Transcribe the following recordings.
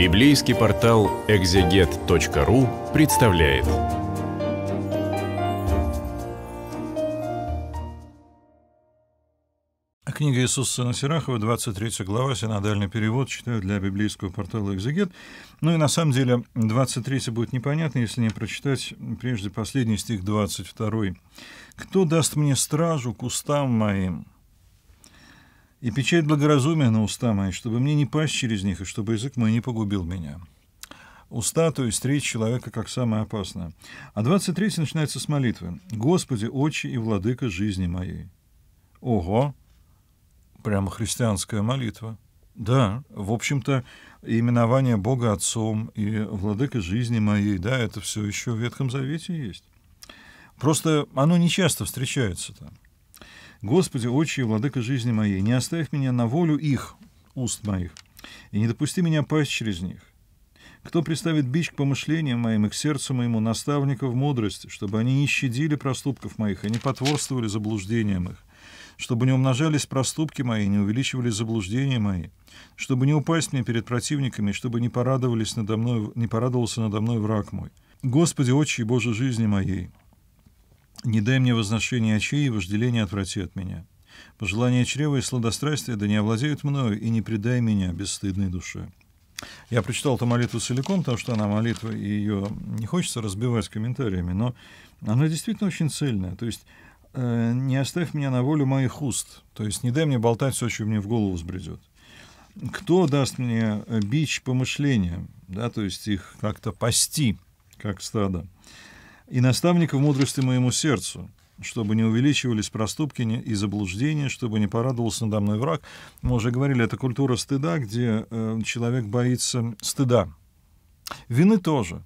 Библейский портал экзегет.ру представляет. Книга Иисуса Насирахова, 23 глава, синодальный перевод, читаю для библейского портала «Экзегет». Ну и на самом деле 23 будет непонятно, если не прочитать прежде последний стих 22. «Кто даст мне стражу кустам моим?» и печать благоразумия на уста мои, чтобы мне не пасть через них, и чтобы язык мой не погубил меня. Уста, то есть речь человека, как самое опасное. А 23 начинается с молитвы. «Господи, Отче и Владыка жизни моей». Ого! Прямо христианская молитва. Да, в общем-то, именование Бога Отцом и Владыка жизни моей, да, это все еще в Ветхом Завете есть. Просто оно не часто встречается там. «Господи, отче, владыка жизни моей, не оставь меня на волю их, уст моих, и не допусти меня пасть через них. Кто приставит бич к помышлениям моим и к сердцу моему наставников мудрости, чтобы они не щадили проступков моих и не потворствовали заблуждениям их, чтобы не умножались проступки мои, не увеличивались заблуждения мои, чтобы не упасть мне перед противниками, чтобы не, порадовались надо мной, не порадовался надо мной враг мой. Господи, Отче Боже жизни моей, не дай мне возношения очей и вожделение отврати от меня. Пожелания чрева и сладострастия да не овладеют мною, и не предай меня бесстыдной душе». Я прочитал эту молитву целиком, потому что она молитва, и ее не хочется разбивать комментариями, но она действительно очень цельная. То есть э, «не оставь меня на волю моих уст», то есть «не дай мне болтать все, что мне в голову взбредет». Кто даст мне э, бич помышления, да, то есть их как-то пасти, как стадо? и наставника в мудрости моему сердцу, чтобы не увеличивались проступки и заблуждения, чтобы не порадовался надо мной враг. Мы уже говорили, это культура стыда, где э, человек боится стыда. Вины тоже,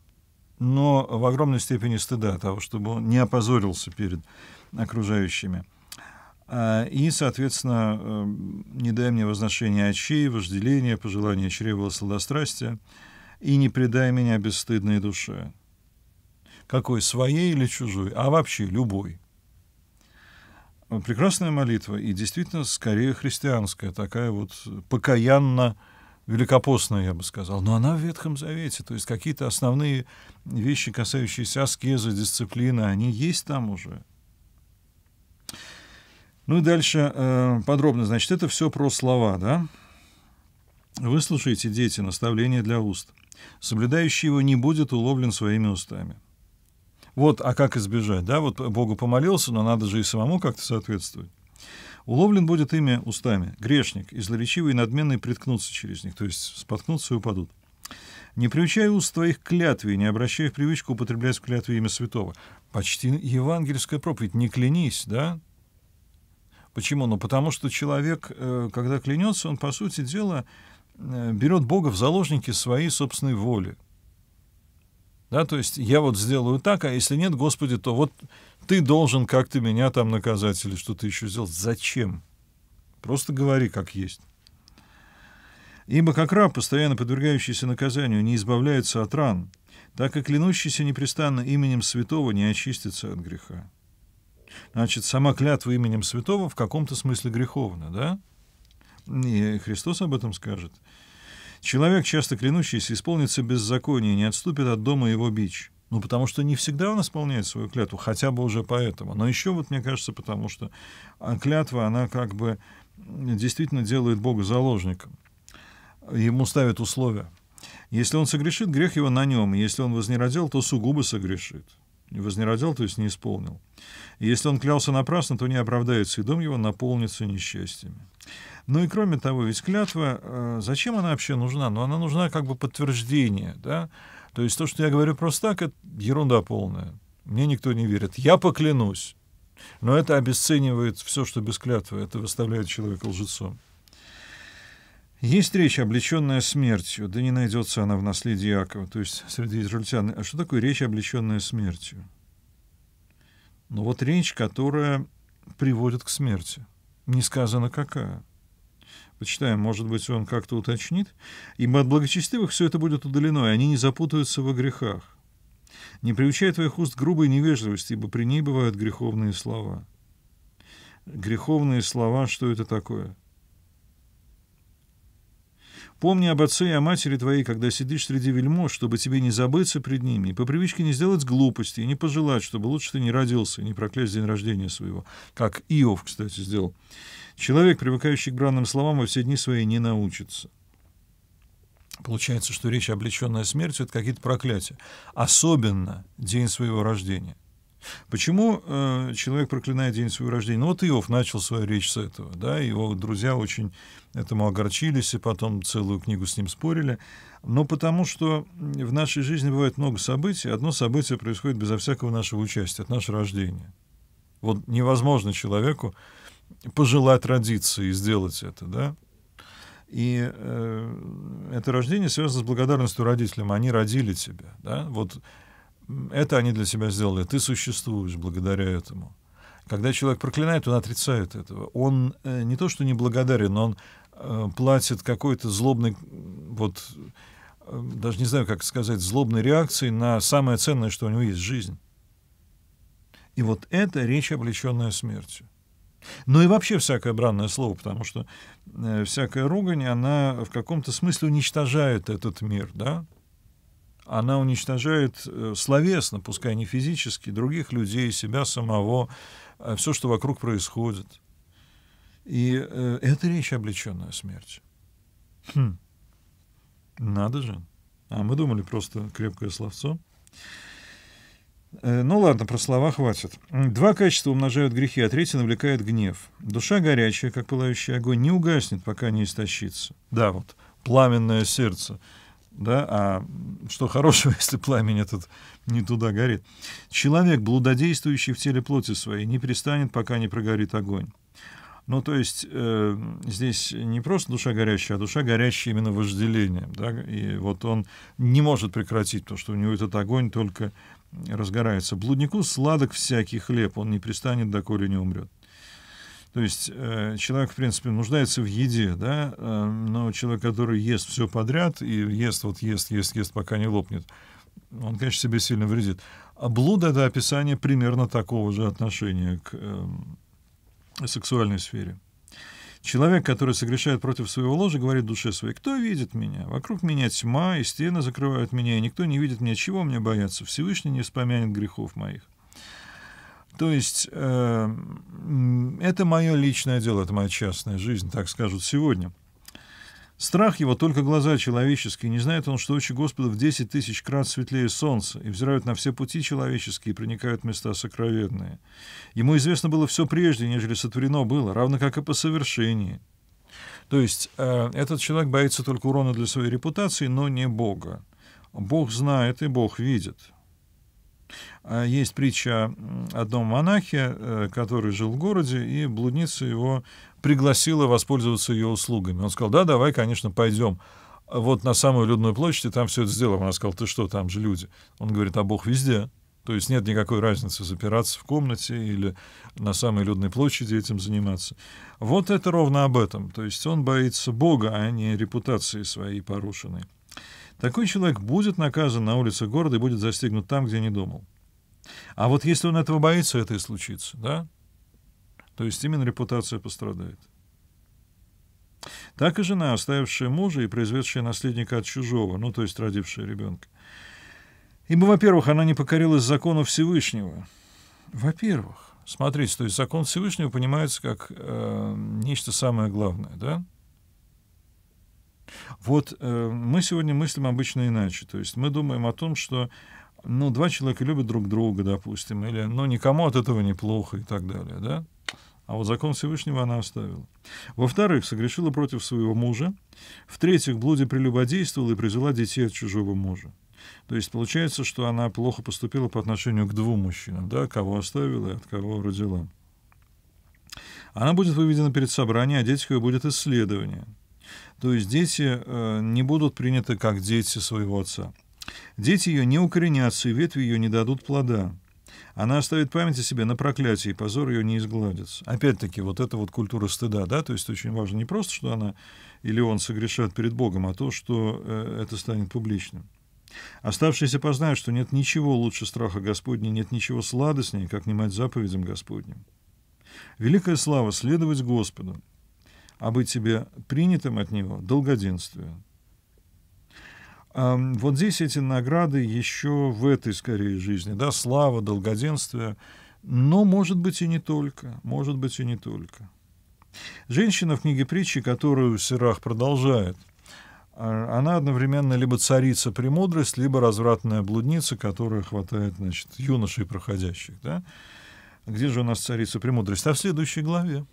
но в огромной степени стыда, того, чтобы он не опозорился перед окружающими. А, и, соответственно, э, не дай мне возношения очей, вожделения, пожелания чрева сладострастия, и не предай меня бесстыдной душе какой, своей или чужой, а вообще любой. Э, прекрасная молитва и действительно скорее христианская, такая вот покаянно великопостная, я бы сказал. Но она в Ветхом Завете, то есть какие-то основные вещи, касающиеся аскезы, дисциплины, они есть там уже. Ну и дальше э, подробно. Значит, это все про слова, да? Выслушайте, дети, наставление для уст. Соблюдающий его не будет уловлен своими устами. Вот, а как избежать? Да, вот Богу помолился, но надо же и самому как-то соответствовать. Уловлен будет имя устами. Грешник, излоречивый и надменный приткнутся через них, то есть споткнутся и упадут. Не приучай уст твоих к клятве, не обращай в привычку употреблять в клятве имя святого. Почти евангельская проповедь. Не клянись, да? Почему? Ну, потому что человек, э, когда клянется, он, по сути дела, э, берет Бога в заложники своей собственной воли. Да, то есть я вот сделаю так, а если нет, Господи, то вот ты должен как-то меня там наказать или что-то еще сделать. Зачем? Просто говори, как есть. Ибо как раб, постоянно подвергающийся наказанию, не избавляется от ран, так и клянущийся непрестанно именем святого не очистится от греха. Значит, сама клятва именем святого в каком-то смысле греховна, да? И Христос об этом скажет. Человек, часто клянущийся, исполнится беззаконие, не отступит от дома его бич. Ну, потому что не всегда он исполняет свою клятву, хотя бы уже поэтому. Но еще вот, мне кажется, потому что а, клятва, она как бы действительно делает Бога заложником. Ему ставят условия. Если он согрешит, грех его на нем. Если он вознеродил, то сугубо согрешит вознеродил, то есть не исполнил. И если он клялся напрасно, то не оправдается, и дом его наполнится несчастьями. Ну и кроме того, ведь клятва, э, зачем она вообще нужна? Ну, она нужна как бы подтверждение, да? То есть то, что я говорю просто так, это ерунда полная. Мне никто не верит. Я поклянусь. Но это обесценивает все, что без клятвы. Это выставляет человека лжецом. Есть речь, облеченная смертью, да не найдется она в наследии Иакова, то есть среди израильтян. А что такое речь, облеченная смертью? Ну вот речь, которая приводит к смерти. Не сказано какая. Почитаем, может быть, он как-то уточнит. Ибо от благочестивых все это будет удалено, и они не запутаются во грехах. Не приучай твоих уст грубой невежливости, ибо при ней бывают греховные слова. Греховные слова, что это такое? — Помни об отце и о матери твоей, когда сидишь среди вельмож, чтобы тебе не забыться пред ними, и по привычке не сделать глупости, и не пожелать, чтобы лучше ты не родился, и не проклясть день рождения своего, как Иов, кстати, сделал. Человек, привыкающий к бранным словам, во все дни свои не научится. Получается, что речь, облеченная смертью, это какие-то проклятия. Особенно день своего рождения. Почему э, человек проклинает день своего рождения? Ну, вот Иов начал свою речь с этого, да, его друзья очень этому огорчились, и потом целую книгу с ним спорили. Но потому что в нашей жизни бывает много событий, одно событие происходит безо всякого нашего участия, От нашего рождения. Вот невозможно человеку пожелать родиться и сделать это, да. И э, это рождение связано с благодарностью родителям. Они родили тебя, да. Вот это они для себя сделали. Ты существуешь благодаря этому. Когда человек проклинает, он отрицает этого. Он э, не то что не благодарен, но он э, платит какой-то злобной, вот э, даже не знаю, как сказать, злобной реакцией на самое ценное, что у него есть — жизнь. И вот это речь, облеченная смертью. Ну и вообще всякое бранное слово, потому что всякая ругань, она в каком-то смысле уничтожает этот мир, да? она уничтожает э, словесно, пускай не физически, других людей, себя самого, э, все, что вокруг происходит. И э, это речь облеченная смерть. Хм. Надо же. А мы думали просто крепкое словцо. Ну ладно, про слова хватит. Два качества умножают грехи, а третье навлекает гнев. Душа горячая, как пылающий огонь, не угаснет, пока не истощится. Да, вот, пламенное сердце — да, а что хорошего, если пламень этот не туда горит. Человек, блудодействующий в теле плоти своей, не пристанет, пока не прогорит огонь. Ну, то есть э, здесь не просто душа горящая, а душа горящая именно вожделением. Да? И вот он не может прекратить, то, что у него этот огонь только разгорается. Блуднику сладок всякий хлеб, он не пристанет, доколе не умрет. То есть э, человек, в принципе, нуждается в еде, да, э, но человек, который ест все подряд и ест, вот ест, ест, ест, пока не лопнет, он, конечно, себе сильно вредит. А блуда — это описание примерно такого же отношения к э, сексуальной сфере. Человек, который согрешает против своего ложа, говорит душе своей, кто видит меня? Вокруг меня тьма, и стены закрывают меня, и никто не видит меня. Чего мне бояться? Всевышний не вспомянет грехов моих. То есть э, это мое личное дело, это моя частная жизнь, так скажут сегодня. Страх его только глаза человеческие, не знает он, что очи Господа в десять тысяч крат светлее солнца и взирают на все пути человеческие и проникают в места сокровенные. Ему известно было все прежде, нежели сотворено было, равно как и по совершении. То есть э, этот человек боится только урона для своей репутации, но не Бога. Бог знает и Бог видит. А есть притча о одном монахе, э, который жил в городе, и блудница его пригласила воспользоваться ее услугами. Он сказал, да, давай, конечно, пойдем вот на самую людную площадь, и там все это сделаем. Она сказала, ты что, там же люди. Он говорит, а Бог везде. То есть нет никакой разницы запираться в комнате или на самой людной площади этим заниматься. Вот это ровно об этом. То есть он боится Бога, а не репутации своей порушенной. Такой человек будет наказан на улице города и будет застигнут там, где не думал. А вот если он этого боится, это и случится, да? То есть именно репутация пострадает. Так и жена, оставившая мужа и произведшая наследника от чужого, ну, то есть родившая ребенка. Ибо, во-первых, она не покорилась закону Всевышнего. Во-первых, смотрите, то есть закон Всевышнего понимается как э, нечто самое главное, да? Вот э, мы сегодня мыслим обычно иначе. То есть мы думаем о том, что ну, два человека любят друг друга, допустим, или ну, никому от этого неплохо и так далее, да? А вот закон Всевышнего она оставила. Во-вторых, согрешила против своего мужа. В-третьих, блуде прелюбодействовала и привела детей от чужого мужа. То есть получается, что она плохо поступила по отношению к двум мужчинам, да, кого оставила и от кого родила. Она будет выведена перед собранием, а детское будет исследование – то есть дети э, не будут приняты как дети своего отца. Дети ее не укоренятся, и ветви ее не дадут плода. Она оставит память о себе на проклятии, и позор ее не изгладится. Опять-таки, вот эта вот культура стыда, да, то есть очень важно не просто, что она или он согрешат перед Богом, а то, что э, это станет публичным. Оставшиеся познают, что нет ничего лучше страха Господня, нет ничего сладостнее, как внимать заповедям Господним. Великая слава следовать Господу, а быть тебе принятым от него – долгоденствие. Вот здесь эти награды еще в этой, скорее, жизни, да, слава, долгоденствие, но, может быть, и не только, может быть, и не только. Женщина в книге притчи, которую Сирах продолжает, а, она одновременно либо царица премудрость, либо развратная блудница, которая хватает, значит, юношей проходящих, да? Где же у нас царица премудрость? А в следующей главе.